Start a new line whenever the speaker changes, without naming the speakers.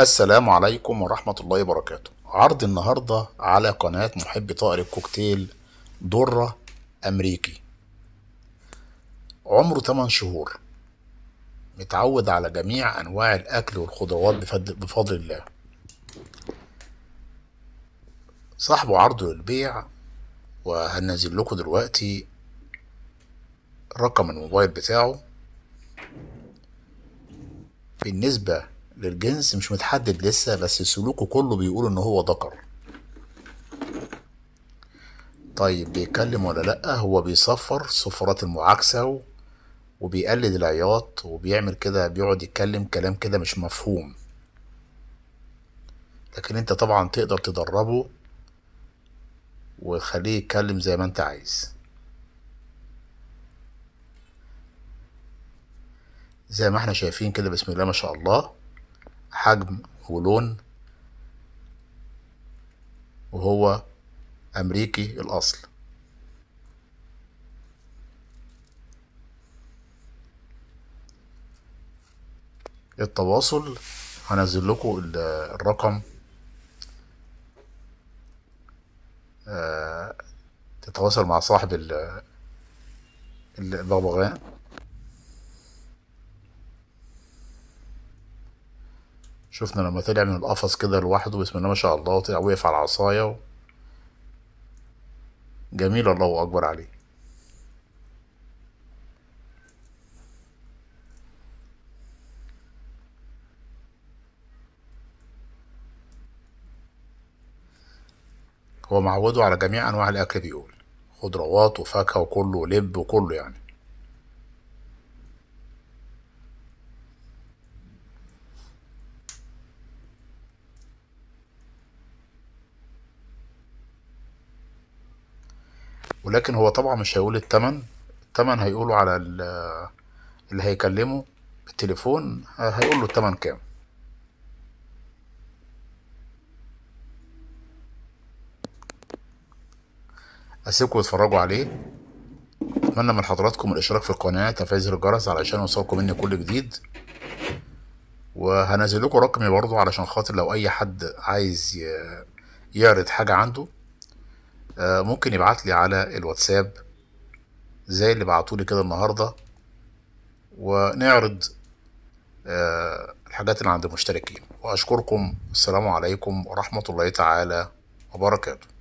السلام عليكم ورحمة الله وبركاته عرض النهاردة على قناة محب طائر الكوكتيل درة أمريكي عمره 8 شهور متعود على جميع أنواع الأكل والخضروات بفضل, بفضل الله صاحبه عرضه للبيع وهنزل لكم دلوقتي رقم الموبايل بتاعه بالنسبة للجنس مش متحدد لسه بس سلوكه كله بيقول ان هو ذكر طيب بيتكلم ولا لأ هو بيصفر صفرات المعاكسة وبيقلد العياط وبيعمل كده بيقعد يتكلم كلام كده مش مفهوم لكن انت طبعا تقدر تدربه وخليه يتكلم زي ما انت عايز زي ما احنا شايفين كده بسم الله ما شاء الله حجم ولون وهو أمريكي الأصل التواصل هنزل لكم الرقم آه، تتواصل مع صاحب الببغاء شفنا لما طلع من القفص كده لوحده بسم الله ما شاء الله وطلع وقف على العصاية و... جميل الله أكبر عليه هو معوده على جميع أنواع الأكل بيقول خضروات وفاكهة وكله ولب وكله يعني ولكن هو طبعا مش هيقول التمن التمن هيقوله على اللي هيكلمه بالتليفون هيقوله التمن كام اسيبكم تتفرجوا عليه اتمنى من حضراتكم الاشتراك في القناه تفعيل زر الجرس علشان يوصلكم مني كل جديد وهنزل لكم رقمي برضو علشان خاطر لو اي حد عايز يعرض حاجه عنده آه، ممكن يبعت لي على الواتساب زي اللي بعتولي كده النهارده ونعرض آه، الحاجات اللي عند المشتركين واشكركم السلام عليكم ورحمه الله تعالى وبركاته